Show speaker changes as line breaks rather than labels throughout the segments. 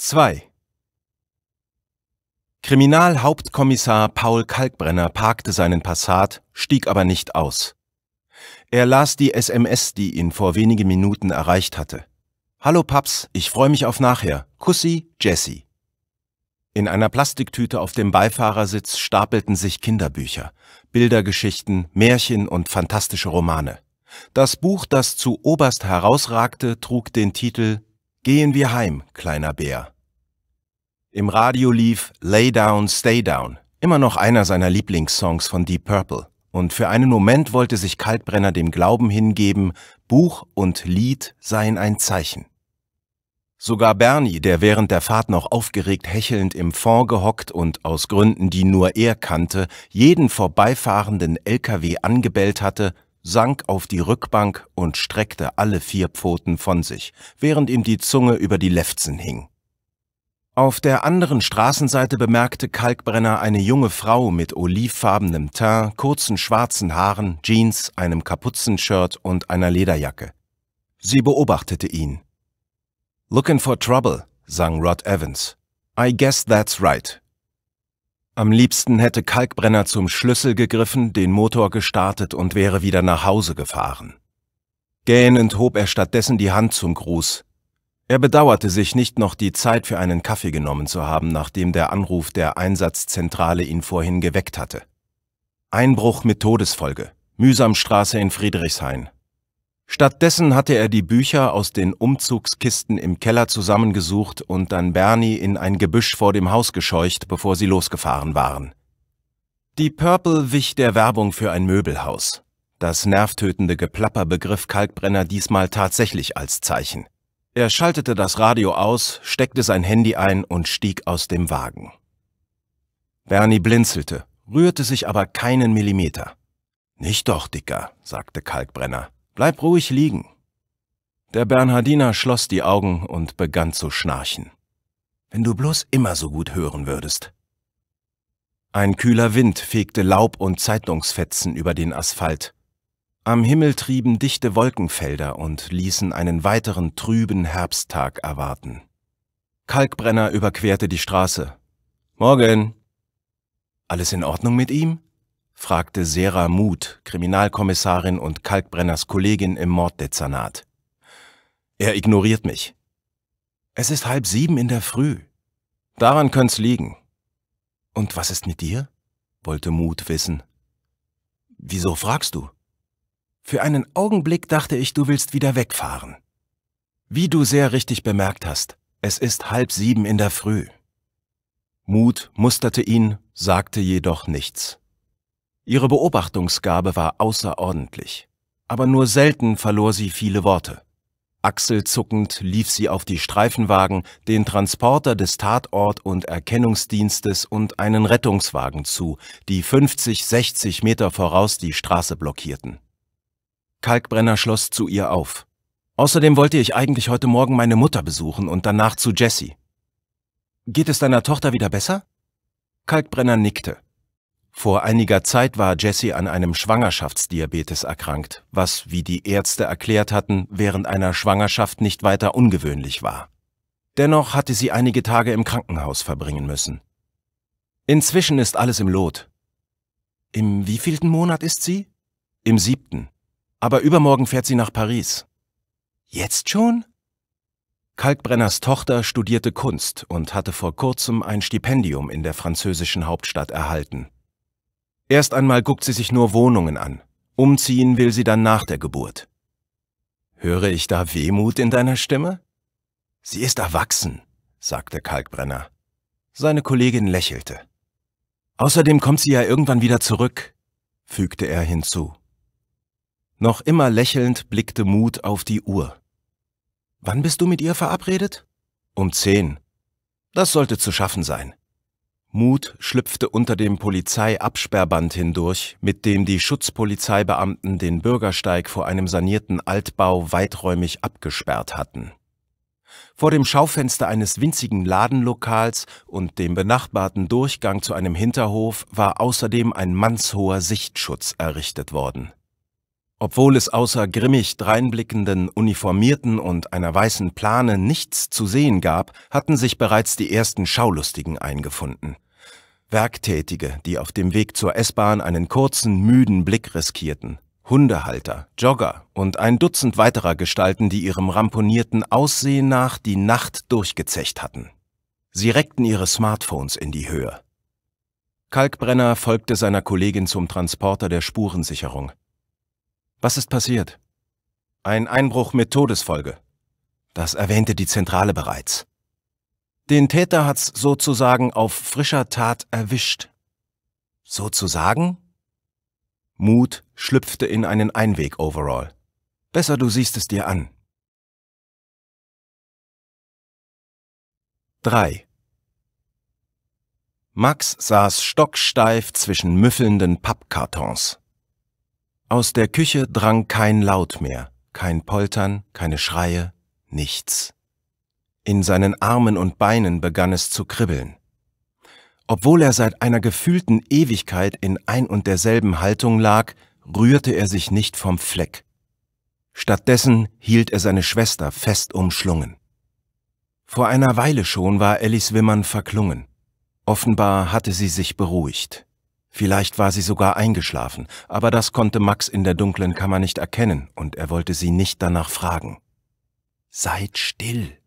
2. Kriminalhauptkommissar Paul Kalkbrenner parkte seinen Passat, stieg aber nicht aus. Er las die SMS, die ihn vor wenigen Minuten erreicht hatte. Hallo Paps, ich freue mich auf nachher. Kussi, Jessie. In einer Plastiktüte auf dem Beifahrersitz stapelten sich Kinderbücher, Bildergeschichten, Märchen und fantastische Romane. Das Buch, das zu oberst herausragte, trug den Titel Gehen wir heim, kleiner Bär. Im Radio lief Lay Down, Stay Down, immer noch einer seiner Lieblingssongs von Deep Purple. Und für einen Moment wollte sich Kaltbrenner dem Glauben hingeben, Buch und Lied seien ein Zeichen. Sogar Bernie, der während der Fahrt noch aufgeregt hechelnd im Fond gehockt und aus Gründen, die nur er kannte, jeden vorbeifahrenden LKW angebellt hatte, sank auf die Rückbank und streckte alle vier Pfoten von sich, während ihm die Zunge über die Lefzen hing. Auf der anderen Straßenseite bemerkte Kalkbrenner eine junge Frau mit olivfarbenem Teint, kurzen schwarzen Haaren, Jeans, einem Kapuzenshirt und einer Lederjacke. Sie beobachtete ihn. Looking for trouble, sang Rod Evans. I guess that's right, am liebsten hätte Kalkbrenner zum Schlüssel gegriffen, den Motor gestartet und wäre wieder nach Hause gefahren. Gähnend hob er stattdessen die Hand zum Gruß. Er bedauerte sich nicht noch die Zeit für einen Kaffee genommen zu haben, nachdem der Anruf der Einsatzzentrale ihn vorhin geweckt hatte. Einbruch mit Todesfolge. Mühsamstraße in Friedrichshain. Stattdessen hatte er die Bücher aus den Umzugskisten im Keller zusammengesucht und dann Bernie in ein Gebüsch vor dem Haus gescheucht, bevor sie losgefahren waren. Die Purple wich der Werbung für ein Möbelhaus. Das nervtötende Geplapper begriff Kalkbrenner diesmal tatsächlich als Zeichen. Er schaltete das Radio aus, steckte sein Handy ein und stieg aus dem Wagen. Bernie blinzelte, rührte sich aber keinen Millimeter. Nicht doch, Dicker, sagte Kalkbrenner. Bleib ruhig liegen. Der Bernhardiner schloss die Augen und begann zu schnarchen. Wenn du bloß immer so gut hören würdest. Ein kühler Wind fegte Laub und Zeitungsfetzen über den Asphalt. Am Himmel trieben dichte Wolkenfelder und ließen einen weiteren trüben Herbsttag erwarten. Kalkbrenner überquerte die Straße. Morgen. Alles in Ordnung mit ihm? fragte Sera Muth, Kriminalkommissarin und Kalkbrenners Kollegin im Morddezernat. Er ignoriert mich. Es ist halb sieben in der Früh. Daran könnt's liegen. Und was ist mit dir? wollte Muth wissen. Wieso fragst du? Für einen Augenblick dachte ich, du willst wieder wegfahren. Wie du sehr richtig bemerkt hast, es ist halb sieben in der Früh. Mut musterte ihn, sagte jedoch nichts. Ihre Beobachtungsgabe war außerordentlich, aber nur selten verlor sie viele Worte. Achselzuckend lief sie auf die Streifenwagen, den Transporter des Tatort- und Erkennungsdienstes und einen Rettungswagen zu, die 50, 60 Meter voraus die Straße blockierten. Kalkbrenner schloss zu ihr auf. Außerdem wollte ich eigentlich heute Morgen meine Mutter besuchen und danach zu Jessie. Geht es deiner Tochter wieder besser? Kalkbrenner nickte. Vor einiger Zeit war Jessie an einem Schwangerschaftsdiabetes erkrankt, was, wie die Ärzte erklärt hatten, während einer Schwangerschaft nicht weiter ungewöhnlich war. Dennoch hatte sie einige Tage im Krankenhaus verbringen müssen. Inzwischen ist alles im Lot. Im wievielten Monat ist sie? Im siebten. Aber übermorgen fährt sie nach Paris. Jetzt schon? Kalkbrenners Tochter studierte Kunst und hatte vor kurzem ein Stipendium in der französischen Hauptstadt erhalten. Erst einmal guckt sie sich nur Wohnungen an. Umziehen will sie dann nach der Geburt. Höre ich da Wehmut in deiner Stimme? Sie ist erwachsen, sagte Kalkbrenner. Seine Kollegin lächelte. Außerdem kommt sie ja irgendwann wieder zurück, fügte er hinzu. Noch immer lächelnd blickte Mut auf die Uhr. Wann bist du mit ihr verabredet? Um zehn. Das sollte zu schaffen sein. Mut schlüpfte unter dem Polizeiabsperrband hindurch, mit dem die Schutzpolizeibeamten den Bürgersteig vor einem sanierten Altbau weiträumig abgesperrt hatten. Vor dem Schaufenster eines winzigen Ladenlokals und dem benachbarten Durchgang zu einem Hinterhof war außerdem ein mannshoher Sichtschutz errichtet worden. Obwohl es außer grimmig dreinblickenden Uniformierten und einer weißen Plane nichts zu sehen gab, hatten sich bereits die ersten Schaulustigen eingefunden. Werktätige, die auf dem Weg zur S-Bahn einen kurzen, müden Blick riskierten, Hundehalter, Jogger und ein Dutzend weiterer Gestalten, die ihrem ramponierten Aussehen nach die Nacht durchgezecht hatten. Sie reckten ihre Smartphones in die Höhe. Kalkbrenner folgte seiner Kollegin zum Transporter der Spurensicherung. Was ist passiert? Ein Einbruch mit Todesfolge. Das erwähnte die Zentrale bereits. Den Täter hat's sozusagen auf frischer Tat erwischt. Sozusagen? Mut schlüpfte in einen Einweg-Overall. Besser du siehst es dir an. 3. Max saß stocksteif zwischen müffelnden Pappkartons. Aus der Küche drang kein Laut mehr, kein Poltern, keine Schreie, nichts. In seinen Armen und Beinen begann es zu kribbeln. Obwohl er seit einer gefühlten Ewigkeit in ein und derselben Haltung lag, rührte er sich nicht vom Fleck. Stattdessen hielt er seine Schwester fest umschlungen. Vor einer Weile schon war Ellis Wimmern verklungen. Offenbar hatte sie sich beruhigt. Vielleicht war sie sogar eingeschlafen, aber das konnte Max in der dunklen Kammer nicht erkennen, und er wollte sie nicht danach fragen. Seid still,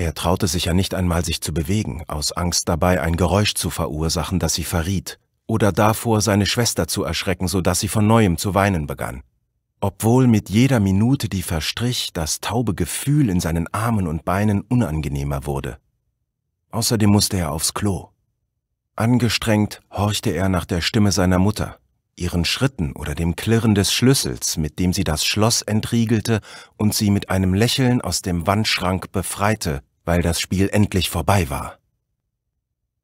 er traute sich ja nicht einmal, sich zu bewegen, aus Angst dabei, ein Geräusch zu verursachen, das sie verriet, oder davor, seine Schwester zu erschrecken, so dass sie von neuem zu weinen begann. Obwohl mit jeder Minute, die verstrich, das taube Gefühl in seinen Armen und Beinen unangenehmer wurde. Außerdem musste er aufs Klo. Angestrengt horchte er nach der Stimme seiner Mutter, ihren Schritten oder dem Klirren des Schlüssels, mit dem sie das Schloss entriegelte und sie mit einem Lächeln aus dem Wandschrank befreite, weil das Spiel endlich vorbei war.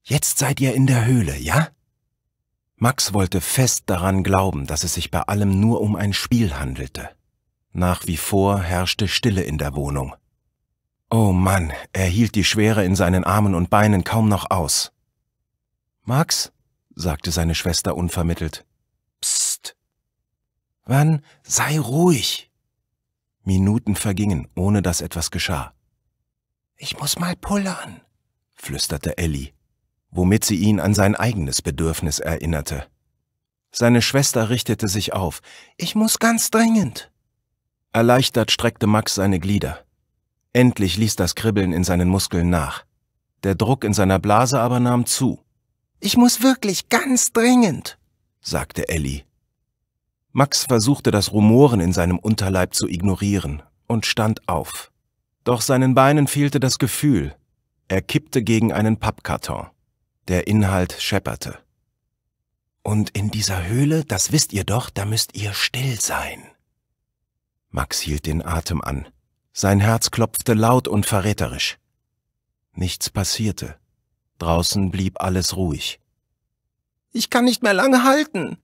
Jetzt seid ihr in der Höhle, ja? Max wollte fest daran glauben, dass es sich bei allem nur um ein Spiel handelte. Nach wie vor herrschte Stille in der Wohnung. Oh Mann, er hielt die Schwere in seinen Armen und Beinen kaum noch aus. Max, sagte seine Schwester unvermittelt. Psst. Wann sei ruhig. Minuten vergingen, ohne dass etwas geschah. Ich muss mal pullern, flüsterte Ellie, womit sie ihn an sein eigenes Bedürfnis erinnerte. Seine Schwester richtete sich auf. Ich muss ganz dringend. Erleichtert streckte Max seine Glieder. Endlich ließ das Kribbeln in seinen Muskeln nach. Der Druck in seiner Blase aber nahm zu. Ich muss wirklich ganz dringend, sagte Ellie. Max versuchte das Rumoren in seinem Unterleib zu ignorieren und stand auf. Doch seinen Beinen fehlte das Gefühl. Er kippte gegen einen Pappkarton. Der Inhalt schepperte. Und in dieser Höhle, das wisst ihr doch, da müsst ihr still sein. Max hielt den Atem an. Sein Herz klopfte laut und verräterisch. Nichts passierte. Draußen blieb alles ruhig. Ich kann nicht mehr lange halten,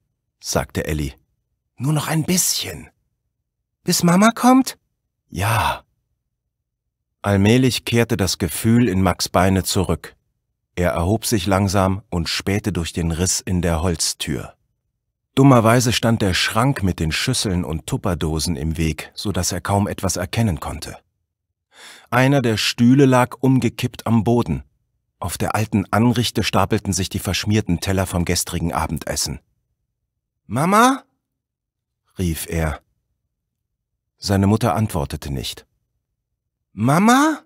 sagte Elli. Nur noch ein bisschen. Bis Mama kommt? Ja, Allmählich kehrte das Gefühl in Max Beine zurück. Er erhob sich langsam und spähte durch den Riss in der Holztür. Dummerweise stand der Schrank mit den Schüsseln und Tupperdosen im Weg, so dass er kaum etwas erkennen konnte. Einer der Stühle lag umgekippt am Boden. Auf der alten Anrichte stapelten sich die verschmierten Teller vom gestrigen Abendessen. Mama? rief er. Seine Mutter antwortete nicht. Mama?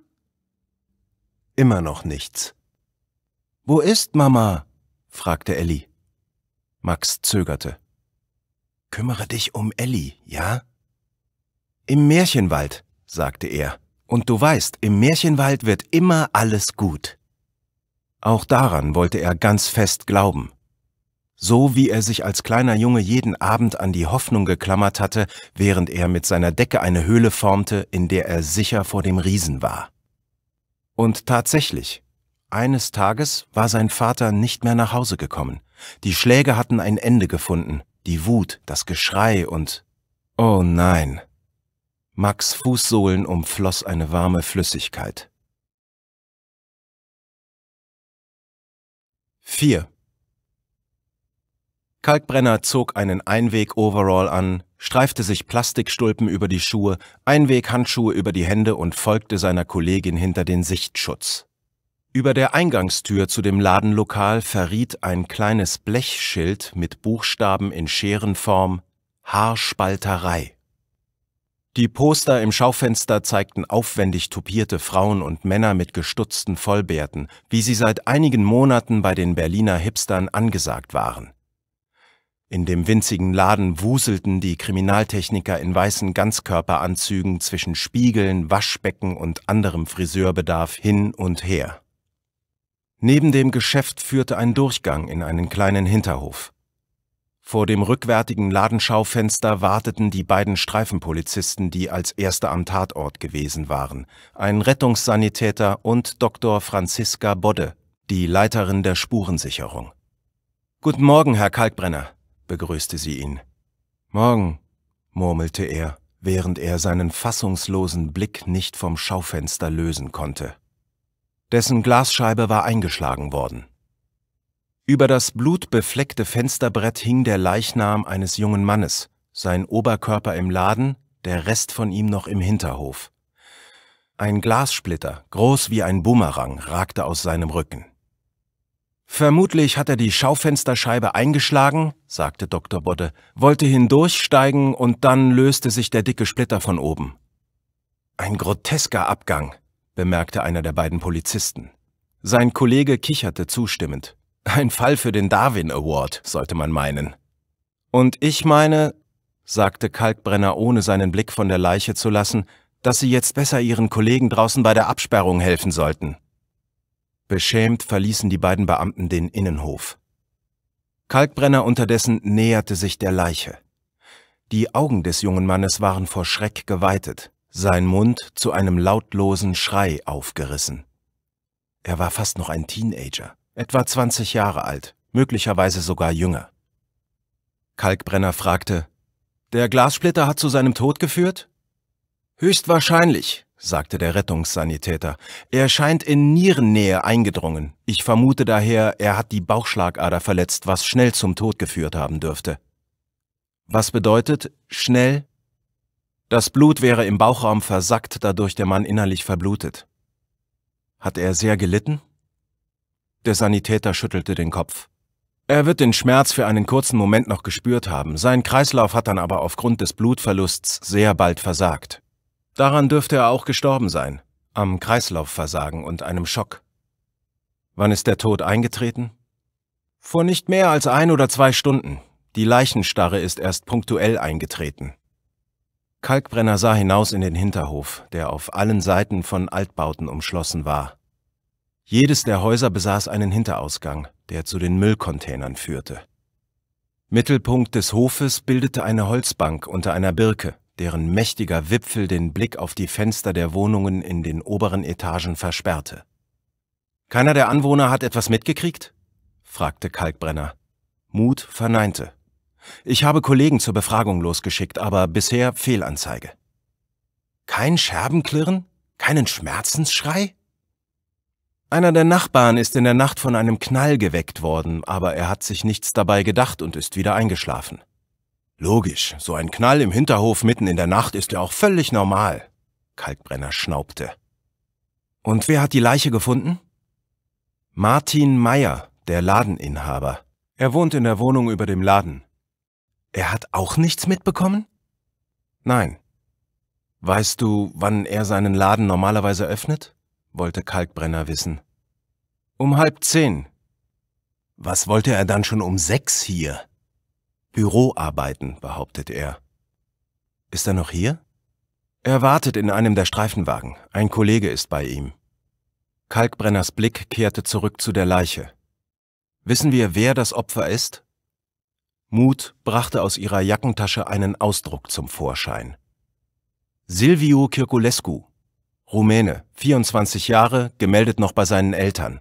Immer noch nichts. Wo ist Mama? fragte Elli. Max zögerte. Kümmere dich um Elli, ja? Im Märchenwald, sagte er. Und du weißt, im Märchenwald wird immer alles gut. Auch daran wollte er ganz fest glauben so wie er sich als kleiner Junge jeden Abend an die Hoffnung geklammert hatte, während er mit seiner Decke eine Höhle formte, in der er sicher vor dem Riesen war. Und tatsächlich, eines Tages war sein Vater nicht mehr nach Hause gekommen. Die Schläge hatten ein Ende gefunden, die Wut, das Geschrei und... Oh nein. Max Fußsohlen umfloss eine warme Flüssigkeit. 4. Kalkbrenner zog einen Einweg-Overall an, streifte sich Plastikstulpen über die Schuhe, Einweg-Handschuhe über die Hände und folgte seiner Kollegin hinter den Sichtschutz. Über der Eingangstür zu dem Ladenlokal verriet ein kleines Blechschild mit Buchstaben in Scherenform Haarspalterei. Die Poster im Schaufenster zeigten aufwendig tupierte Frauen und Männer mit gestutzten Vollbärten, wie sie seit einigen Monaten bei den Berliner Hipstern angesagt waren. In dem winzigen Laden wuselten die Kriminaltechniker in weißen Ganzkörperanzügen zwischen Spiegeln, Waschbecken und anderem Friseurbedarf hin und her. Neben dem Geschäft führte ein Durchgang in einen kleinen Hinterhof. Vor dem rückwärtigen Ladenschaufenster warteten die beiden Streifenpolizisten, die als Erste am Tatort gewesen waren, ein Rettungssanitäter und Dr. Franziska Bodde, die Leiterin der Spurensicherung. Guten Morgen, Herr Kalkbrenner, begrüßte sie ihn. Morgen, murmelte er, während er seinen fassungslosen Blick nicht vom Schaufenster lösen konnte. Dessen Glasscheibe war eingeschlagen worden. Über das blutbefleckte Fensterbrett hing der Leichnam eines jungen Mannes, sein Oberkörper im Laden, der Rest von ihm noch im Hinterhof. Ein Glassplitter, groß wie ein Bumerang, ragte aus seinem Rücken. Vermutlich hat er die Schaufensterscheibe eingeschlagen, sagte Dr. Bodde, wollte hindurchsteigen und dann löste sich der dicke Splitter von oben. Ein grotesker Abgang, bemerkte einer der beiden Polizisten. Sein Kollege kicherte zustimmend. Ein Fall für den Darwin Award, sollte man meinen. Und ich meine, sagte Kalkbrenner, ohne seinen Blick von der Leiche zu lassen, dass Sie jetzt besser Ihren Kollegen draußen bei der Absperrung helfen sollten. Beschämt verließen die beiden Beamten den Innenhof. Kalkbrenner unterdessen näherte sich der Leiche. Die Augen des jungen Mannes waren vor Schreck geweitet, sein Mund zu einem lautlosen Schrei aufgerissen. Er war fast noch ein Teenager, etwa 20 Jahre alt, möglicherweise sogar jünger. Kalkbrenner fragte, der Glassplitter hat zu seinem Tod geführt? Höchstwahrscheinlich, sagte der Rettungssanitäter. Er scheint in Nierennähe eingedrungen. Ich vermute daher, er hat die Bauchschlagader verletzt, was schnell zum Tod geführt haben dürfte. Was bedeutet schnell? Das Blut wäre im Bauchraum versackt, dadurch der Mann innerlich verblutet. Hat er sehr gelitten? Der Sanitäter schüttelte den Kopf. Er wird den Schmerz für einen kurzen Moment noch gespürt haben, sein Kreislauf hat dann aber aufgrund des Blutverlusts sehr bald versagt. Daran dürfte er auch gestorben sein, am Kreislaufversagen und einem Schock. Wann ist der Tod eingetreten? Vor nicht mehr als ein oder zwei Stunden. Die Leichenstarre ist erst punktuell eingetreten. Kalkbrenner sah hinaus in den Hinterhof, der auf allen Seiten von Altbauten umschlossen war. Jedes der Häuser besaß einen Hinterausgang, der zu den Müllcontainern führte. Mittelpunkt des Hofes bildete eine Holzbank unter einer Birke, deren mächtiger Wipfel den Blick auf die Fenster der Wohnungen in den oberen Etagen versperrte. Keiner der Anwohner hat etwas mitgekriegt? fragte Kalkbrenner. Mut verneinte. Ich habe Kollegen zur Befragung losgeschickt, aber bisher Fehlanzeige. Kein Scherbenklirren? Keinen Schmerzensschrei? Einer der Nachbarn ist in der Nacht von einem Knall geweckt worden, aber er hat sich nichts dabei gedacht und ist wieder eingeschlafen. Logisch, so ein Knall im Hinterhof mitten in der Nacht ist ja auch völlig normal. Kalkbrenner schnaubte. Und wer hat die Leiche gefunden? Martin Meyer, der Ladeninhaber. Er wohnt in der Wohnung über dem Laden. Er hat auch nichts mitbekommen? Nein. Weißt du, wann er seinen Laden normalerweise öffnet? wollte Kalkbrenner wissen. Um halb zehn. Was wollte er dann schon um sechs hier? Büroarbeiten, behauptet er. Ist er noch hier? Er wartet in einem der Streifenwagen. Ein Kollege ist bei ihm. Kalkbrenners Blick kehrte zurück zu der Leiche. Wissen wir, wer das Opfer ist? Mut brachte aus ihrer Jackentasche einen Ausdruck zum Vorschein. Silvio Kirkulescu, Rumäne, 24 Jahre, gemeldet noch bei seinen Eltern.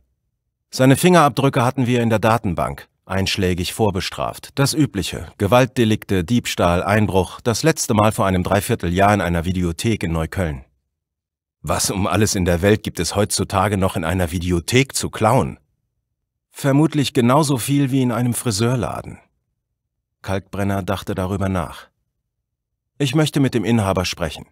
Seine Fingerabdrücke hatten wir in der Datenbank einschlägig vorbestraft. Das Übliche. Gewaltdelikte, Diebstahl, Einbruch. Das letzte Mal vor einem Dreivierteljahr in einer Videothek in Neukölln. Was um alles in der Welt gibt es heutzutage noch in einer Videothek zu klauen? Vermutlich genauso viel wie in einem Friseurladen. Kalkbrenner dachte darüber nach. Ich möchte mit dem Inhaber sprechen.